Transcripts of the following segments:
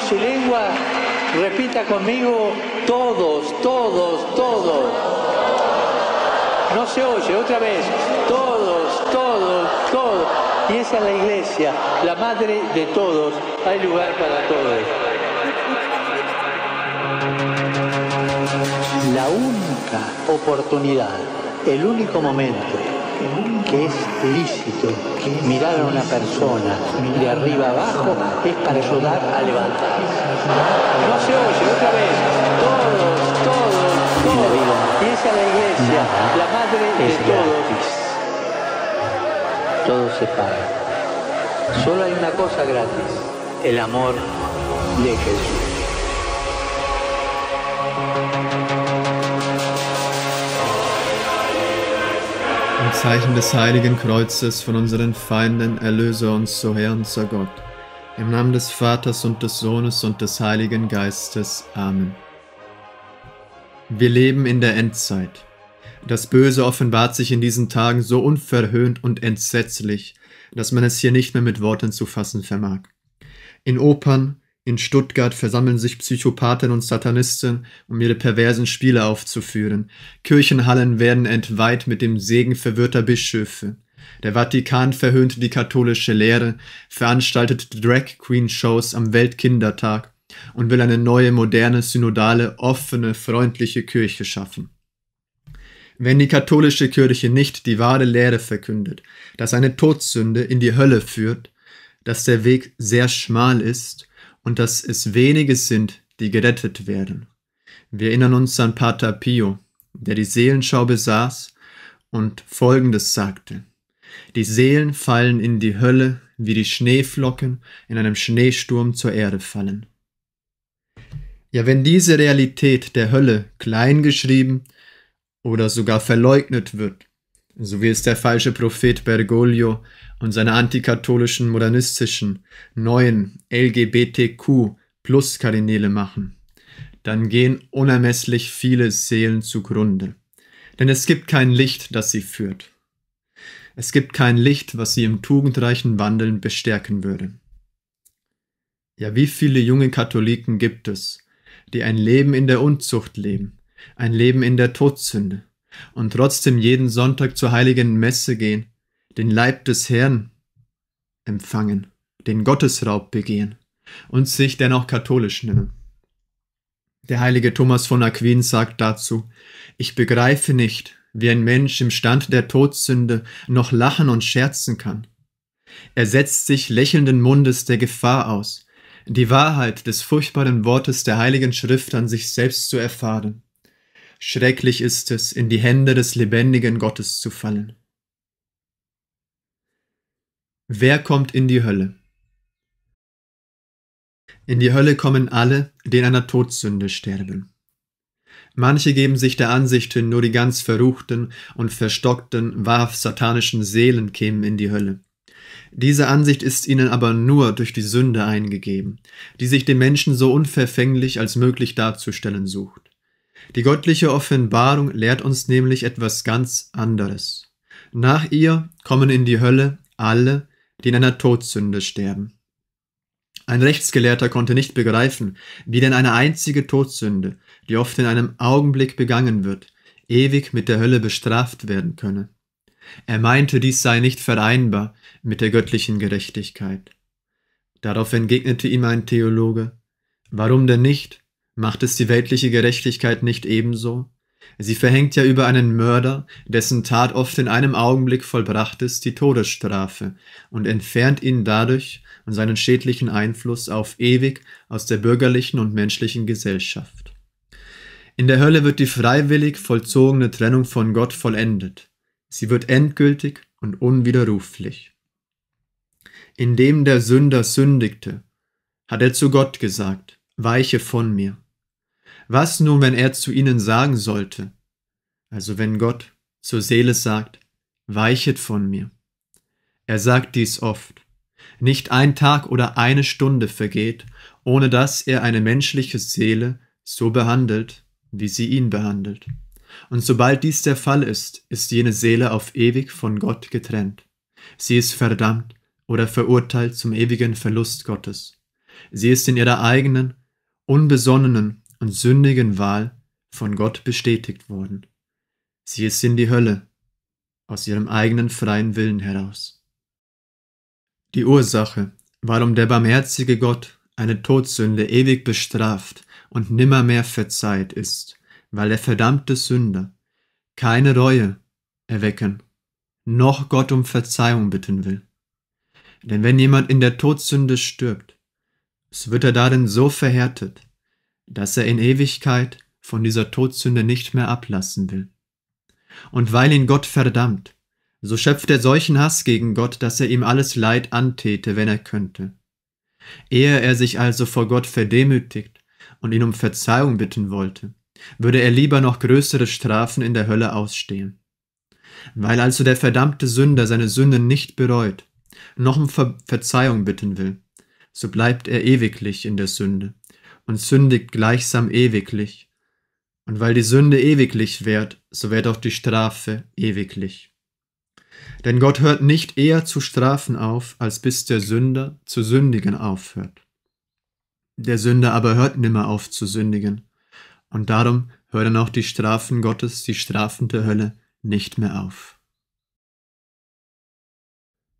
su lengua, repita conmigo, todos, todos, todos. No se oye, otra vez, todos, todos, todos. Y esa es la iglesia, la madre de todos. Hay lugar para todos. La única oportunidad, el único momento que es lícito que mirar a una persona de arriba abajo es para ayudar a levantar. No se oye, otra vez, todos, todos, todos, piensa la iglesia, la madre de todos. Todo se paga. Solo hay una cosa gratis, el amor de Jesús. Im Zeichen des heiligen Kreuzes von unseren Feinden erlöse uns, so Herr, unser Gott. Im Namen des Vaters und des Sohnes und des Heiligen Geistes. Amen. Wir leben in der Endzeit. Das Böse offenbart sich in diesen Tagen so unverhöhnt und entsetzlich, dass man es hier nicht mehr mit Worten zu fassen vermag. In Opern, in Stuttgart versammeln sich Psychopathen und Satanisten, um ihre perversen Spiele aufzuführen. Kirchenhallen werden entweiht mit dem Segen verwirrter Bischöfe. Der Vatikan verhöhnt die katholische Lehre, veranstaltet Drag Queen Shows am Weltkindertag und will eine neue, moderne, synodale, offene, freundliche Kirche schaffen. Wenn die katholische Kirche nicht die wahre Lehre verkündet, dass eine Todsünde in die Hölle führt, dass der Weg sehr schmal ist und dass es wenige sind, die gerettet werden. Wir erinnern uns an Pater Pio, der die Seelenschau besaß und Folgendes sagte. Die Seelen fallen in die Hölle, wie die Schneeflocken in einem Schneesturm zur Erde fallen. Ja, wenn diese Realität der Hölle kleingeschrieben oder sogar verleugnet wird, so wie es der falsche Prophet Bergoglio und seine antikatholischen, modernistischen, neuen LGBTQ plus Kardinäle machen, dann gehen unermesslich viele Seelen zugrunde. Denn es gibt kein Licht, das sie führt. Es gibt kein Licht, was sie im tugendreichen Wandeln bestärken würde. Ja, wie viele junge Katholiken gibt es, die ein Leben in der Unzucht leben, ein Leben in der Todsünde, und trotzdem jeden Sonntag zur heiligen Messe gehen, den Leib des Herrn empfangen, den Gottesraub begehen und sich dennoch katholisch nennen. Der heilige Thomas von Aquin sagt dazu, ich begreife nicht, wie ein Mensch im Stand der Todsünde noch lachen und scherzen kann. Er setzt sich lächelnden Mundes der Gefahr aus, die Wahrheit des furchtbaren Wortes der heiligen Schrift an sich selbst zu erfahren. Schrecklich ist es, in die Hände des lebendigen Gottes zu fallen. Wer kommt in die Hölle? In die Hölle kommen alle, die in einer Todsünde sterben. Manche geben sich der Ansicht hin, nur die ganz verruchten und verstockten, wahrhaft satanischen Seelen kämen in die Hölle. Diese Ansicht ist ihnen aber nur durch die Sünde eingegeben, die sich den Menschen so unverfänglich als möglich darzustellen sucht. Die göttliche Offenbarung lehrt uns nämlich etwas ganz anderes. Nach ihr kommen in die Hölle alle, die in einer Todsünde sterben. Ein Rechtsgelehrter konnte nicht begreifen, wie denn eine einzige Todsünde, die oft in einem Augenblick begangen wird, ewig mit der Hölle bestraft werden könne. Er meinte, dies sei nicht vereinbar mit der göttlichen Gerechtigkeit. Darauf entgegnete ihm ein Theologe, warum denn nicht? Macht es die weltliche Gerechtigkeit nicht ebenso? Sie verhängt ja über einen Mörder, dessen Tat oft in einem Augenblick vollbracht ist, die Todesstrafe und entfernt ihn dadurch und seinen schädlichen Einfluss auf ewig aus der bürgerlichen und menschlichen Gesellschaft. In der Hölle wird die freiwillig vollzogene Trennung von Gott vollendet. Sie wird endgültig und unwiderruflich. Indem der Sünder sündigte, hat er zu Gott gesagt, weiche von mir was nun, wenn er zu ihnen sagen sollte? Also wenn Gott zur Seele sagt, weichet von mir. Er sagt dies oft. Nicht ein Tag oder eine Stunde vergeht, ohne dass er eine menschliche Seele so behandelt, wie sie ihn behandelt. Und sobald dies der Fall ist, ist jene Seele auf ewig von Gott getrennt. Sie ist verdammt oder verurteilt zum ewigen Verlust Gottes. Sie ist in ihrer eigenen, unbesonnenen und sündigen Wahl von Gott bestätigt worden. Sie ist in die Hölle, aus ihrem eigenen freien Willen heraus. Die Ursache, warum der barmherzige Gott eine Todsünde ewig bestraft und nimmermehr verzeiht, ist, weil der verdammte Sünder keine Reue erwecken, noch Gott um Verzeihung bitten will. Denn wenn jemand in der Todsünde stirbt, so wird er darin so verhärtet, dass er in Ewigkeit von dieser Todsünde nicht mehr ablassen will. Und weil ihn Gott verdammt, so schöpft er solchen Hass gegen Gott, dass er ihm alles Leid antäte, wenn er könnte. Ehe er sich also vor Gott verdemütigt und ihn um Verzeihung bitten wollte, würde er lieber noch größere Strafen in der Hölle ausstehen. Weil also der verdammte Sünder seine Sünden nicht bereut, noch um Ver Verzeihung bitten will, so bleibt er ewiglich in der Sünde und sündigt gleichsam ewiglich. Und weil die Sünde ewiglich währt, so währt auch die Strafe ewiglich. Denn Gott hört nicht eher zu strafen auf, als bis der Sünder zu sündigen aufhört. Der Sünder aber hört nimmer auf zu sündigen. Und darum hören auch die Strafen Gottes, die Strafen der Hölle, nicht mehr auf.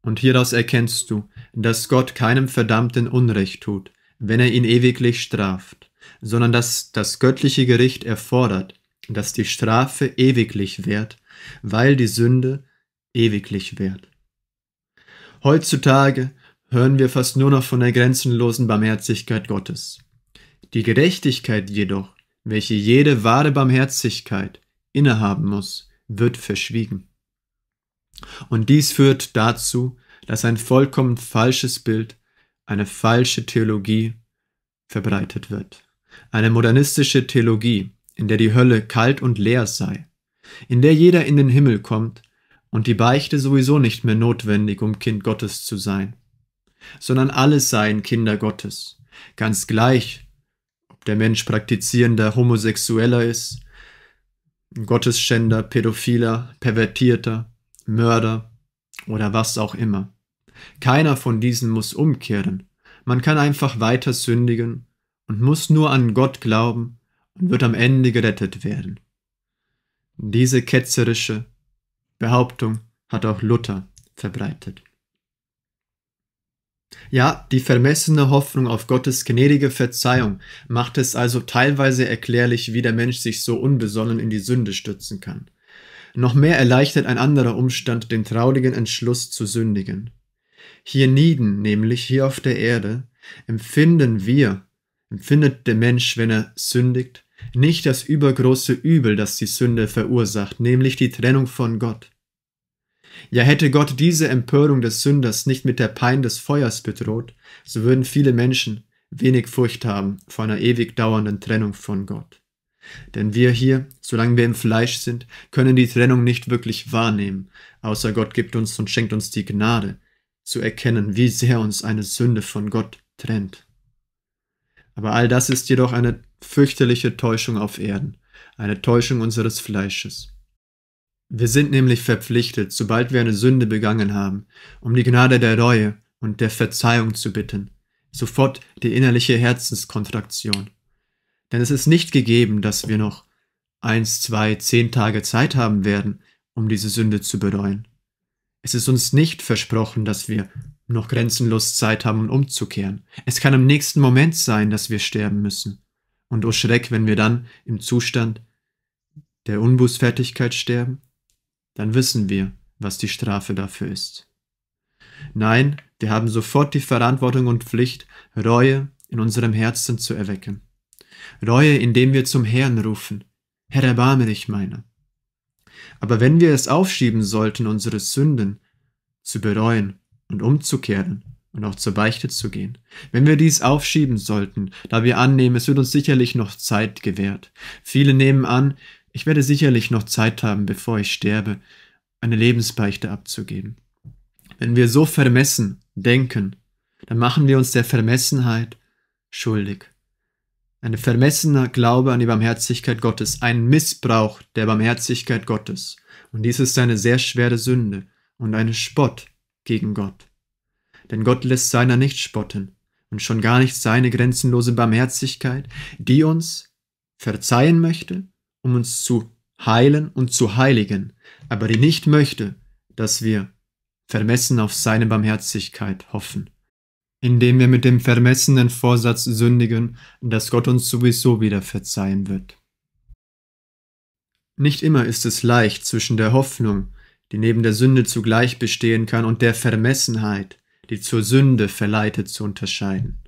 Und hieraus erkennst du, dass Gott keinem Verdammten Unrecht tut, wenn er ihn ewiglich straft, sondern dass das göttliche Gericht erfordert, dass die Strafe ewiglich währt, weil die Sünde ewiglich währt. Heutzutage hören wir fast nur noch von der grenzenlosen Barmherzigkeit Gottes. Die Gerechtigkeit jedoch, welche jede wahre Barmherzigkeit innehaben muss, wird verschwiegen. Und dies führt dazu, dass ein vollkommen falsches Bild eine falsche Theologie verbreitet wird. Eine modernistische Theologie, in der die Hölle kalt und leer sei, in der jeder in den Himmel kommt und die Beichte sowieso nicht mehr notwendig, um Kind Gottes zu sein, sondern alles seien Kinder Gottes, ganz gleich, ob der Mensch praktizierender Homosexueller ist, Gottesschänder, Pädophiler, Pervertierter, Mörder oder was auch immer. Keiner von diesen muss umkehren. Man kann einfach weiter sündigen und muss nur an Gott glauben und wird am Ende gerettet werden. Diese ketzerische Behauptung hat auch Luther verbreitet. Ja, die vermessene Hoffnung auf Gottes gnädige Verzeihung macht es also teilweise erklärlich, wie der Mensch sich so unbesonnen in die Sünde stürzen kann. Noch mehr erleichtert ein anderer Umstand den traurigen Entschluss zu sündigen. Hier nieden, nämlich hier auf der Erde, empfinden wir, empfindet der Mensch, wenn er sündigt, nicht das übergroße Übel, das die Sünde verursacht, nämlich die Trennung von Gott. Ja hätte Gott diese Empörung des Sünders nicht mit der Pein des Feuers bedroht, so würden viele Menschen wenig Furcht haben vor einer ewig dauernden Trennung von Gott. Denn wir hier, solange wir im Fleisch sind, können die Trennung nicht wirklich wahrnehmen, außer Gott gibt uns und schenkt uns die Gnade, zu erkennen, wie sehr uns eine Sünde von Gott trennt. Aber all das ist jedoch eine fürchterliche Täuschung auf Erden, eine Täuschung unseres Fleisches. Wir sind nämlich verpflichtet, sobald wir eine Sünde begangen haben, um die Gnade der Reue und der Verzeihung zu bitten, sofort die innerliche Herzenskontraktion. Denn es ist nicht gegeben, dass wir noch eins, zwei, zehn Tage Zeit haben werden, um diese Sünde zu bereuen. Es ist uns nicht versprochen, dass wir noch grenzenlos Zeit haben, umzukehren. Es kann im nächsten Moment sein, dass wir sterben müssen. Und oh Schreck, wenn wir dann im Zustand der Unbußfertigkeit sterben, dann wissen wir, was die Strafe dafür ist. Nein, wir haben sofort die Verantwortung und Pflicht, Reue in unserem Herzen zu erwecken. Reue, indem wir zum Herrn rufen, Herr, erbarme dich meiner. Aber wenn wir es aufschieben sollten, unsere Sünden zu bereuen und umzukehren und auch zur Beichte zu gehen, wenn wir dies aufschieben sollten, da wir annehmen, es wird uns sicherlich noch Zeit gewährt. Viele nehmen an, ich werde sicherlich noch Zeit haben, bevor ich sterbe, eine Lebensbeichte abzugeben. Wenn wir so vermessen denken, dann machen wir uns der Vermessenheit schuldig. Ein vermessener Glaube an die Barmherzigkeit Gottes, ein Missbrauch der Barmherzigkeit Gottes. Und dies ist eine sehr schwere Sünde und ein Spott gegen Gott. Denn Gott lässt seiner nicht spotten und schon gar nicht seine grenzenlose Barmherzigkeit, die uns verzeihen möchte, um uns zu heilen und zu heiligen, aber die nicht möchte, dass wir vermessen auf seine Barmherzigkeit hoffen indem wir mit dem vermessenen Vorsatz sündigen, dass Gott uns sowieso wieder verzeihen wird. Nicht immer ist es leicht zwischen der Hoffnung, die neben der Sünde zugleich bestehen kann, und der Vermessenheit, die zur Sünde verleitet, zu unterscheiden.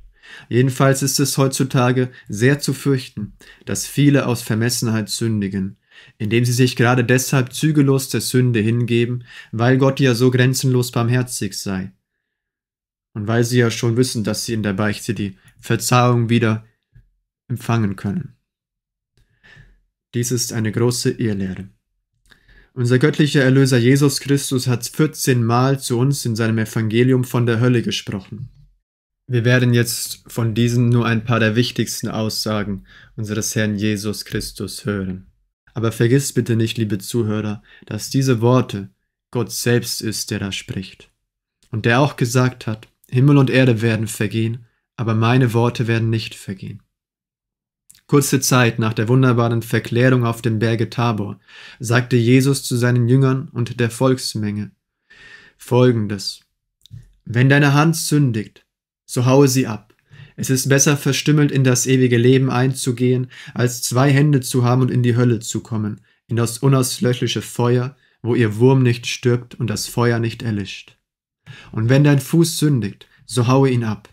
Jedenfalls ist es heutzutage sehr zu fürchten, dass viele aus Vermessenheit sündigen, indem sie sich gerade deshalb zügellos der Sünde hingeben, weil Gott ja so grenzenlos barmherzig sei und weil sie ja schon wissen, dass sie in der Beichte die Verzahlung wieder empfangen können. Dies ist eine große Irrlehre. Unser göttlicher Erlöser Jesus Christus hat 14 Mal zu uns in seinem Evangelium von der Hölle gesprochen. Wir werden jetzt von diesen nur ein paar der wichtigsten Aussagen unseres Herrn Jesus Christus hören. Aber vergiss bitte nicht, liebe Zuhörer, dass diese Worte Gott selbst ist, der da spricht. Und der auch gesagt hat, Himmel und Erde werden vergehen, aber meine Worte werden nicht vergehen. Kurze Zeit nach der wunderbaren Verklärung auf dem Berge Tabor sagte Jesus zu seinen Jüngern und der Volksmenge Folgendes. Wenn deine Hand sündigt, so haue sie ab. Es ist besser verstümmelt in das ewige Leben einzugehen, als zwei Hände zu haben und in die Hölle zu kommen, in das unauslöschliche Feuer, wo ihr Wurm nicht stirbt und das Feuer nicht erlischt. Und wenn dein Fuß sündigt, so haue ihn ab.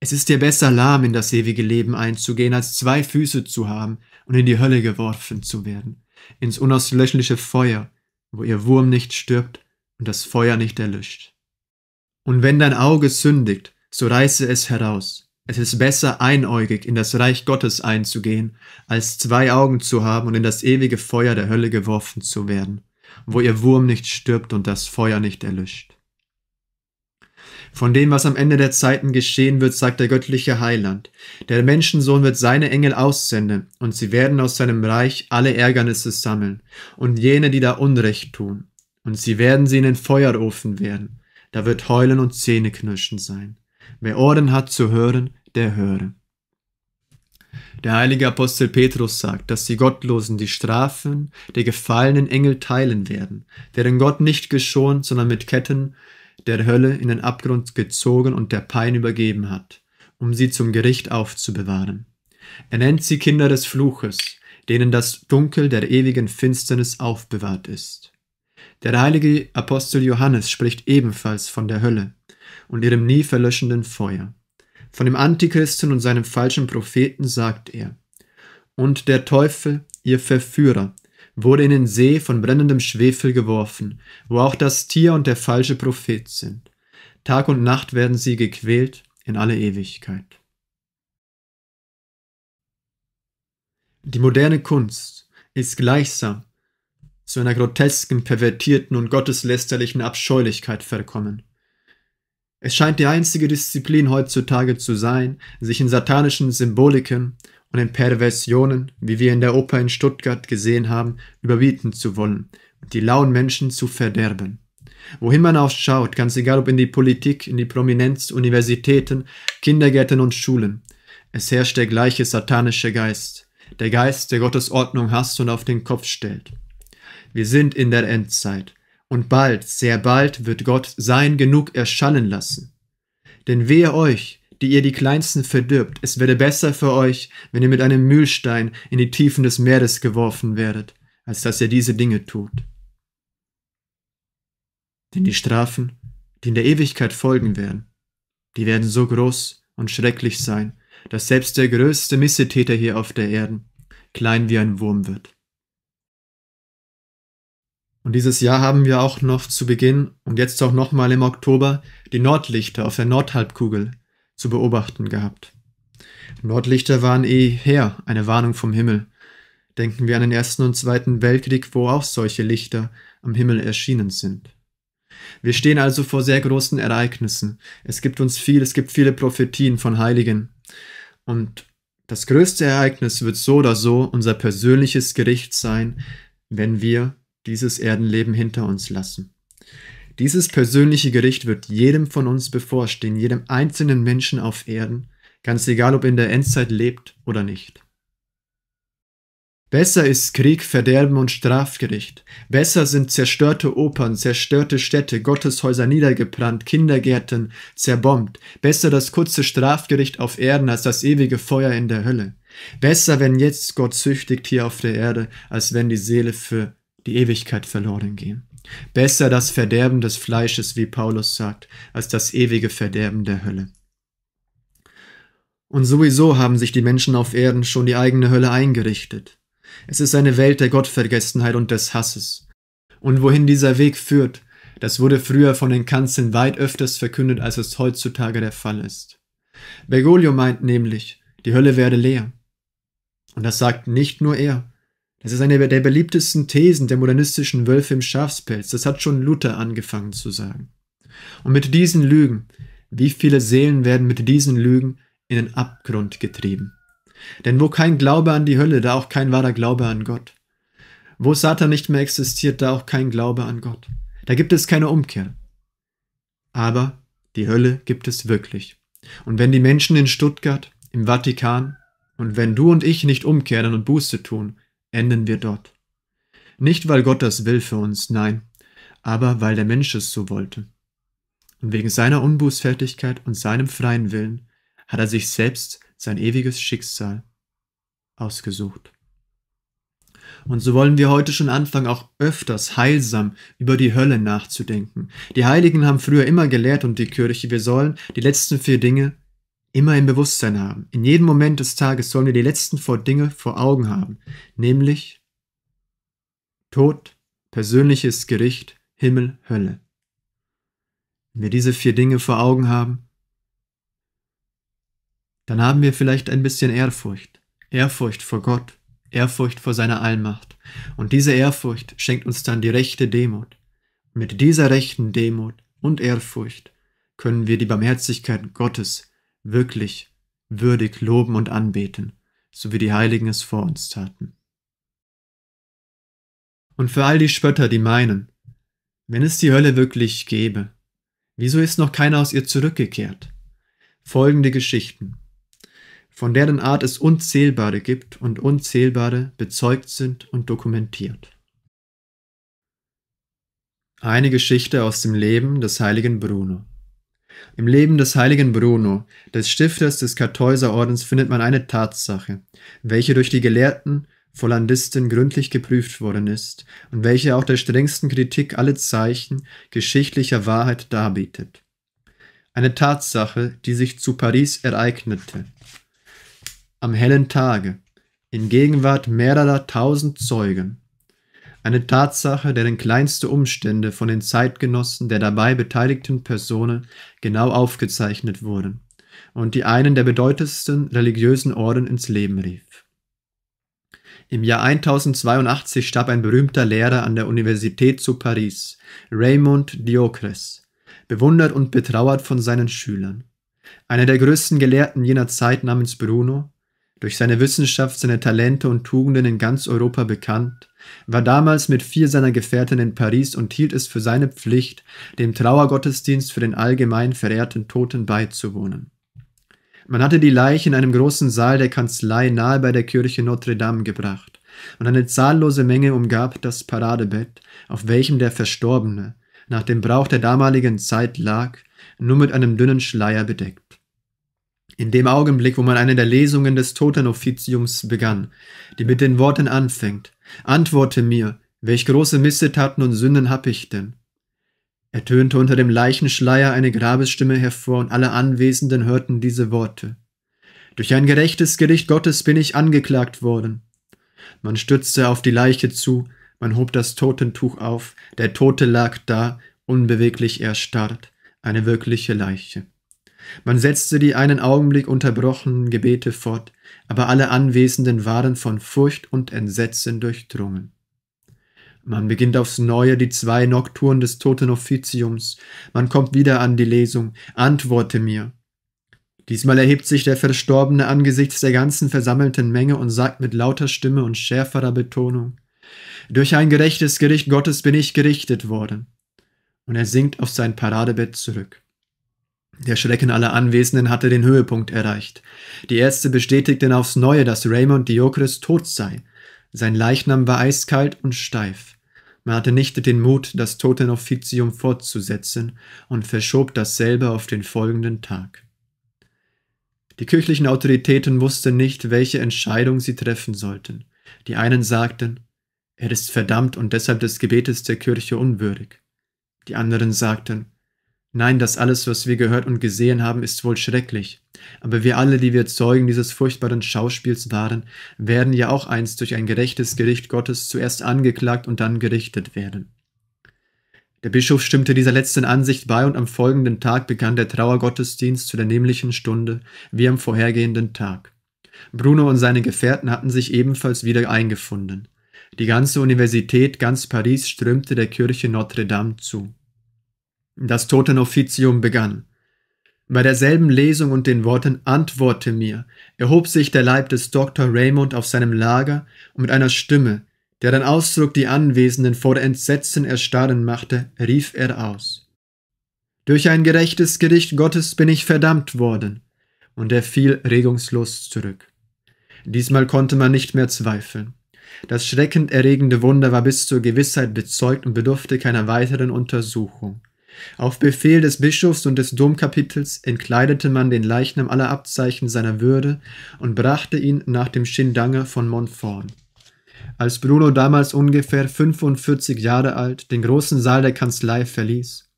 Es ist dir besser, lahm in das ewige Leben einzugehen, als zwei Füße zu haben und in die Hölle geworfen zu werden, ins unauslöschliche Feuer, wo ihr Wurm nicht stirbt und das Feuer nicht erlischt. Und wenn dein Auge sündigt, so reiße es heraus. Es ist besser, einäugig in das Reich Gottes einzugehen, als zwei Augen zu haben und in das ewige Feuer der Hölle geworfen zu werden, wo ihr Wurm nicht stirbt und das Feuer nicht erlischt. Von dem, was am Ende der Zeiten geschehen wird, sagt der göttliche Heiland. Der Menschensohn wird seine Engel aussenden, und sie werden aus seinem Reich alle Ärgernisse sammeln, und jene, die da Unrecht tun. Und sie werden sie in den Feuerofen werden. Da wird Heulen und Zähneknirschen sein. Wer Ohren hat zu hören, der höre. Der heilige Apostel Petrus sagt, dass die Gottlosen die Strafen der gefallenen Engel teilen werden, deren Gott nicht geschont, sondern mit Ketten der Hölle in den Abgrund gezogen und der Pein übergeben hat, um sie zum Gericht aufzubewahren. Er nennt sie Kinder des Fluches, denen das Dunkel der ewigen Finsternis aufbewahrt ist. Der heilige Apostel Johannes spricht ebenfalls von der Hölle und ihrem nie verlöschenden Feuer. Von dem Antichristen und seinem falschen Propheten sagt er, und der Teufel, ihr Verführer, wurde in den See von brennendem Schwefel geworfen, wo auch das Tier und der falsche Prophet sind. Tag und Nacht werden sie gequält in alle Ewigkeit. Die moderne Kunst ist gleichsam zu einer grotesken, pervertierten und gotteslästerlichen Abscheulichkeit verkommen. Es scheint die einzige Disziplin heutzutage zu sein, sich in satanischen Symboliken und in Perversionen, wie wir in der Oper in Stuttgart gesehen haben, überbieten zu wollen und die lauen Menschen zu verderben. Wohin man auch schaut, ganz egal ob in die Politik, in die Prominenz, Universitäten, Kindergärten und Schulen, es herrscht der gleiche satanische Geist, der Geist, der Gottes Ordnung hasst und auf den Kopf stellt. Wir sind in der Endzeit, und bald, sehr bald wird Gott sein Genug erschallen lassen. Denn wehe euch, die ihr die kleinsten verdirbt. Es wäre besser für euch, wenn ihr mit einem Mühlstein in die Tiefen des Meeres geworfen werdet, als dass ihr diese Dinge tut. Denn die Strafen, die in der Ewigkeit folgen werden, die werden so groß und schrecklich sein, dass selbst der größte Missetäter hier auf der Erden klein wie ein Wurm wird. Und dieses Jahr haben wir auch noch zu Beginn und jetzt auch nochmal im Oktober die Nordlichter auf der Nordhalbkugel zu beobachten gehabt. Nordlichter waren eh her, eine Warnung vom Himmel. Denken wir an den Ersten und Zweiten Weltkrieg, wo auch solche Lichter am Himmel erschienen sind. Wir stehen also vor sehr großen Ereignissen. Es gibt uns viel, es gibt viele Prophetien von Heiligen. Und das größte Ereignis wird so oder so unser persönliches Gericht sein, wenn wir dieses Erdenleben hinter uns lassen. Dieses persönliche Gericht wird jedem von uns bevorstehen, jedem einzelnen Menschen auf Erden, ganz egal ob in der Endzeit lebt oder nicht. Besser ist Krieg, Verderben und Strafgericht. Besser sind zerstörte Opern, zerstörte Städte, Gotteshäuser niedergebrannt, Kindergärten zerbombt. Besser das kurze Strafgericht auf Erden als das ewige Feuer in der Hölle. Besser, wenn jetzt Gott züchtigt hier auf der Erde, als wenn die Seele für die Ewigkeit verloren gehen. Besser das Verderben des Fleisches, wie Paulus sagt, als das ewige Verderben der Hölle. Und sowieso haben sich die Menschen auf Erden schon die eigene Hölle eingerichtet. Es ist eine Welt der Gottvergessenheit und des Hasses. Und wohin dieser Weg führt, das wurde früher von den Kanzeln weit öfters verkündet, als es heutzutage der Fall ist. Bergoglio meint nämlich, die Hölle werde leer. Und das sagt nicht nur er. Das ist eine der beliebtesten Thesen der modernistischen Wölfe im Schafspelz. Das hat schon Luther angefangen zu sagen. Und mit diesen Lügen, wie viele Seelen werden mit diesen Lügen in den Abgrund getrieben? Denn wo kein Glaube an die Hölle, da auch kein wahrer Glaube an Gott. Wo Satan nicht mehr existiert, da auch kein Glaube an Gott. Da gibt es keine Umkehr. Aber die Hölle gibt es wirklich. Und wenn die Menschen in Stuttgart, im Vatikan und wenn du und ich nicht umkehren und Buße tun, enden wir dort. Nicht, weil Gott das will für uns, nein, aber weil der Mensch es so wollte. Und wegen seiner Unbußfertigkeit und seinem freien Willen hat er sich selbst sein ewiges Schicksal ausgesucht. Und so wollen wir heute schon anfangen, auch öfters heilsam über die Hölle nachzudenken. Die Heiligen haben früher immer gelehrt und die Kirche, wir sollen die letzten vier Dinge immer im Bewusstsein haben. In jedem Moment des Tages sollen wir die letzten vor Dinge vor Augen haben, nämlich Tod, persönliches Gericht, Himmel, Hölle. Wenn wir diese vier Dinge vor Augen haben, dann haben wir vielleicht ein bisschen Ehrfurcht. Ehrfurcht vor Gott, Ehrfurcht vor seiner Allmacht. Und diese Ehrfurcht schenkt uns dann die rechte Demut. Mit dieser rechten Demut und Ehrfurcht können wir die Barmherzigkeit Gottes wirklich würdig loben und anbeten, so wie die Heiligen es vor uns taten. Und für all die Spötter, die meinen, wenn es die Hölle wirklich gäbe, wieso ist noch keiner aus ihr zurückgekehrt? Folgende Geschichten, von deren Art es unzählbare gibt und unzählbare bezeugt sind und dokumentiert. Eine Geschichte aus dem Leben des heiligen Bruno. Im Leben des heiligen Bruno, des Stifters des Kartäuserordens, findet man eine Tatsache, welche durch die Gelehrten Vollandisten gründlich geprüft worden ist und welche auch der strengsten Kritik alle Zeichen geschichtlicher Wahrheit darbietet. Eine Tatsache, die sich zu Paris ereignete. Am hellen Tage, in Gegenwart mehrerer tausend Zeugen, eine Tatsache, deren kleinste Umstände von den Zeitgenossen der dabei beteiligten Personen genau aufgezeichnet wurden und die einen der bedeutendsten religiösen Orden ins Leben rief. Im Jahr 1082 starb ein berühmter Lehrer an der Universität zu Paris, Raymond Diocres, bewundert und betrauert von seinen Schülern. Einer der größten Gelehrten jener Zeit namens Bruno durch seine Wissenschaft, seine Talente und Tugenden in ganz Europa bekannt, war damals mit vier seiner Gefährten in Paris und hielt es für seine Pflicht, dem Trauergottesdienst für den allgemein verehrten Toten beizuwohnen. Man hatte die Leiche in einem großen Saal der Kanzlei nahe bei der Kirche Notre Dame gebracht, und eine zahllose Menge umgab das Paradebett, auf welchem der Verstorbene, nach dem Brauch der damaligen Zeit lag, nur mit einem dünnen Schleier bedeckt in dem Augenblick, wo man eine der Lesungen des Totenoffiziums begann, die mit den Worten anfängt, Antworte mir, welch große Missetaten und Sünden hab ich denn? ertönte unter dem Leichenschleier eine Grabesstimme hervor, und alle Anwesenden hörten diese Worte. Durch ein gerechtes Gericht Gottes bin ich angeklagt worden. Man stürzte auf die Leiche zu, man hob das Totentuch auf, der Tote lag da, unbeweglich erstarrt, eine wirkliche Leiche. Man setzte die einen Augenblick unterbrochenen Gebete fort, aber alle Anwesenden waren von Furcht und Entsetzen durchdrungen. Man beginnt aufs Neue die zwei Nocturnen des toten Offiziums. Man kommt wieder an die Lesung. Antworte mir. Diesmal erhebt sich der Verstorbene angesichts der ganzen versammelten Menge und sagt mit lauter Stimme und schärferer Betonung, Durch ein gerechtes Gericht Gottes bin ich gerichtet worden. Und er sinkt auf sein Paradebett zurück. Der Schrecken aller Anwesenden hatte den Höhepunkt erreicht. Die Ärzte bestätigten aufs Neue, dass Raymond Diocres tot sei. Sein Leichnam war eiskalt und steif. Man hatte nicht den Mut, das Totenoffizium fortzusetzen und verschob dasselbe auf den folgenden Tag. Die kirchlichen Autoritäten wussten nicht, welche Entscheidung sie treffen sollten. Die einen sagten, er ist verdammt und deshalb des Gebetes der Kirche unwürdig. Die anderen sagten, Nein, das alles, was wir gehört und gesehen haben, ist wohl schrecklich. Aber wir alle, die wir Zeugen dieses furchtbaren Schauspiels waren, werden ja auch einst durch ein gerechtes Gericht Gottes zuerst angeklagt und dann gerichtet werden. Der Bischof stimmte dieser letzten Ansicht bei und am folgenden Tag begann der Trauergottesdienst zu der nämlichen Stunde wie am vorhergehenden Tag. Bruno und seine Gefährten hatten sich ebenfalls wieder eingefunden. Die ganze Universität, ganz Paris strömte der Kirche Notre Dame zu. Das Totenoffizium begann. Bei derselben Lesung und den Worten Antworte mir, erhob sich der Leib des Dr. Raymond auf seinem Lager und mit einer Stimme, deren Ausdruck die Anwesenden vor Entsetzen erstarren machte, rief er aus. Durch ein gerechtes Gericht Gottes bin ich verdammt worden. Und er fiel regungslos zurück. Diesmal konnte man nicht mehr zweifeln. Das schreckenderregende Wunder war bis zur Gewissheit bezeugt und bedurfte keiner weiteren Untersuchung. Auf Befehl des Bischofs und des Domkapitels entkleidete man den Leichnam aller Abzeichen seiner Würde und brachte ihn nach dem Schindanger von Montfort. Als Bruno damals ungefähr 45 Jahre alt den großen Saal der Kanzlei verließ,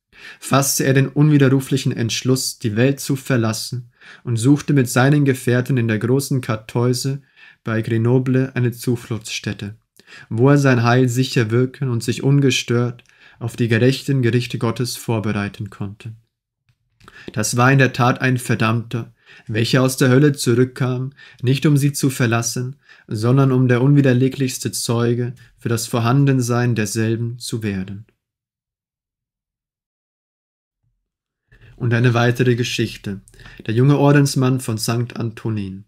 fasste er den unwiderruflichen Entschluss, die Welt zu verlassen und suchte mit seinen Gefährten in der großen Kartäuse bei Grenoble eine Zufluchtsstätte, wo er sein Heil sicher wirken und sich ungestört auf die gerechten Gerichte Gottes vorbereiten konnte. Das war in der Tat ein Verdammter, welcher aus der Hölle zurückkam, nicht um sie zu verlassen, sondern um der unwiderleglichste Zeuge für das Vorhandensein derselben zu werden. Und eine weitere Geschichte. Der junge Ordensmann von St. Antonin.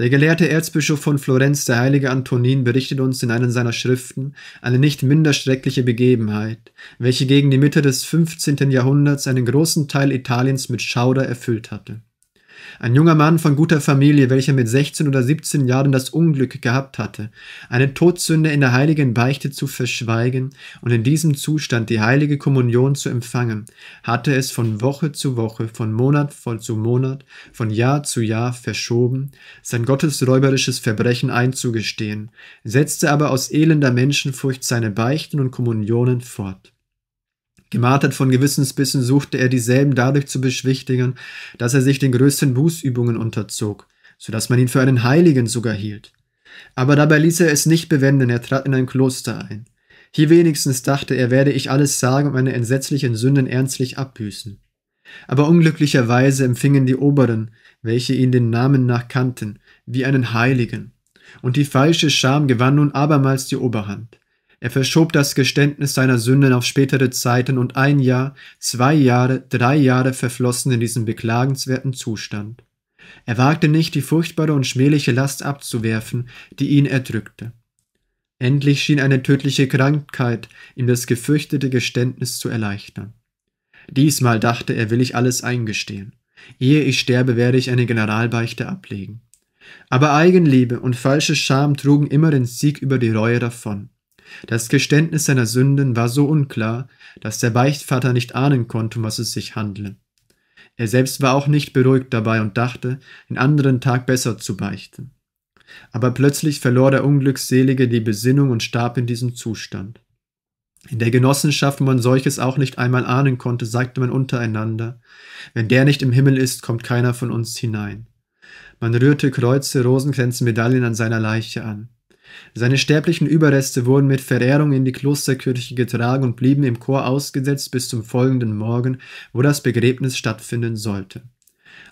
Der gelehrte Erzbischof von Florenz, der heilige Antonin, berichtet uns in einer seiner Schriften eine nicht minder schreckliche Begebenheit, welche gegen die Mitte des 15. Jahrhunderts einen großen Teil Italiens mit Schauder erfüllt hatte. Ein junger Mann von guter Familie, welcher mit 16 oder 17 Jahren das Unglück gehabt hatte, eine Todsünde in der heiligen Beichte zu verschweigen und in diesem Zustand die heilige Kommunion zu empfangen, hatte es von Woche zu Woche, von Monat zu Monat, von Jahr zu Jahr verschoben, sein gottesräuberisches Verbrechen einzugestehen, setzte aber aus elender Menschenfurcht seine Beichten und Kommunionen fort. Gemartert von Gewissensbissen suchte er dieselben dadurch zu beschwichtigen, dass er sich den größten Bußübungen unterzog, so dass man ihn für einen Heiligen sogar hielt. Aber dabei ließ er es nicht bewenden, er trat in ein Kloster ein. Hier wenigstens dachte er, werde ich alles sagen und meine entsetzlichen Sünden ernstlich abbüßen. Aber unglücklicherweise empfingen die Oberen, welche ihn den Namen nach kannten, wie einen Heiligen, und die falsche Scham gewann nun abermals die Oberhand. Er verschob das Geständnis seiner Sünden auf spätere Zeiten und ein Jahr, zwei Jahre, drei Jahre verflossen in diesem beklagenswerten Zustand. Er wagte nicht, die furchtbare und schmähliche Last abzuwerfen, die ihn erdrückte. Endlich schien eine tödliche Krankheit ihm das gefürchtete Geständnis zu erleichtern. Diesmal dachte er, will ich alles eingestehen. Ehe ich sterbe, werde ich eine Generalbeichte ablegen. Aber Eigenliebe und falsche Scham trugen immer den Sieg über die Reue davon. Das Geständnis seiner Sünden war so unklar, dass der Beichtvater nicht ahnen konnte, um was es sich handle. Er selbst war auch nicht beruhigt dabei und dachte, den anderen Tag besser zu beichten. Aber plötzlich verlor der Unglückselige die Besinnung und starb in diesem Zustand. In der Genossenschaft, wo man solches auch nicht einmal ahnen konnte, sagte man untereinander, wenn der nicht im Himmel ist, kommt keiner von uns hinein. Man rührte Kreuze, Rosenkränze, Medaillen an seiner Leiche an. Seine sterblichen Überreste wurden mit Verehrung in die Klosterkirche getragen und blieben im Chor ausgesetzt bis zum folgenden Morgen, wo das Begräbnis stattfinden sollte.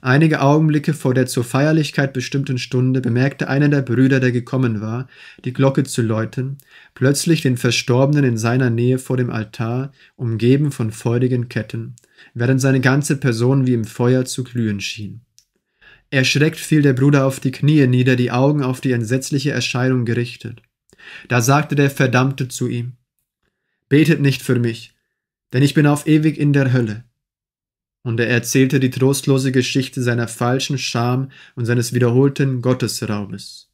Einige Augenblicke vor der zur Feierlichkeit bestimmten Stunde bemerkte einer der Brüder, der gekommen war, die Glocke zu läuten, plötzlich den Verstorbenen in seiner Nähe vor dem Altar, umgeben von feurigen Ketten, während seine ganze Person wie im Feuer zu glühen schien. Erschreckt fiel der Bruder auf die Knie nieder, die Augen auf die entsetzliche Erscheinung gerichtet. Da sagte der Verdammte zu ihm, Betet nicht für mich, denn ich bin auf ewig in der Hölle. Und er erzählte die trostlose Geschichte seiner falschen Scham und seines wiederholten Gottesraubes.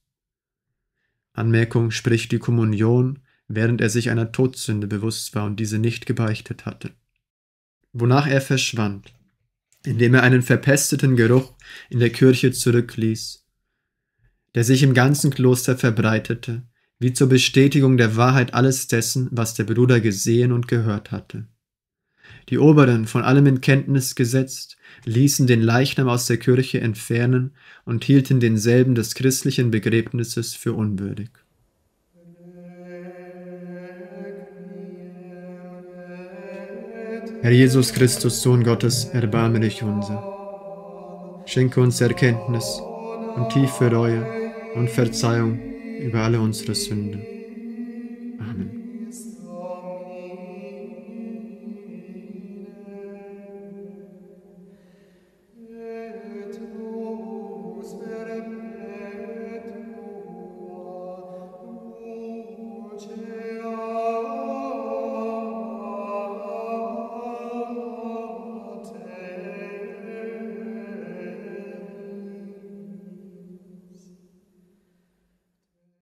Anmerkung spricht die Kommunion, während er sich einer Todsünde bewusst war und diese nicht gebeichtet hatte. Wonach er verschwand indem er einen verpesteten Geruch in der Kirche zurückließ, der sich im ganzen Kloster verbreitete, wie zur Bestätigung der Wahrheit alles dessen, was der Bruder gesehen und gehört hatte. Die Oberen, von allem in Kenntnis gesetzt, ließen den Leichnam aus der Kirche entfernen und hielten denselben des christlichen Begräbnisses für unwürdig. Herr Jesus Christus, Sohn Gottes, erbarme dich unser. Schenke uns Erkenntnis und tiefe Reue und Verzeihung über alle unsere Sünde. Amen.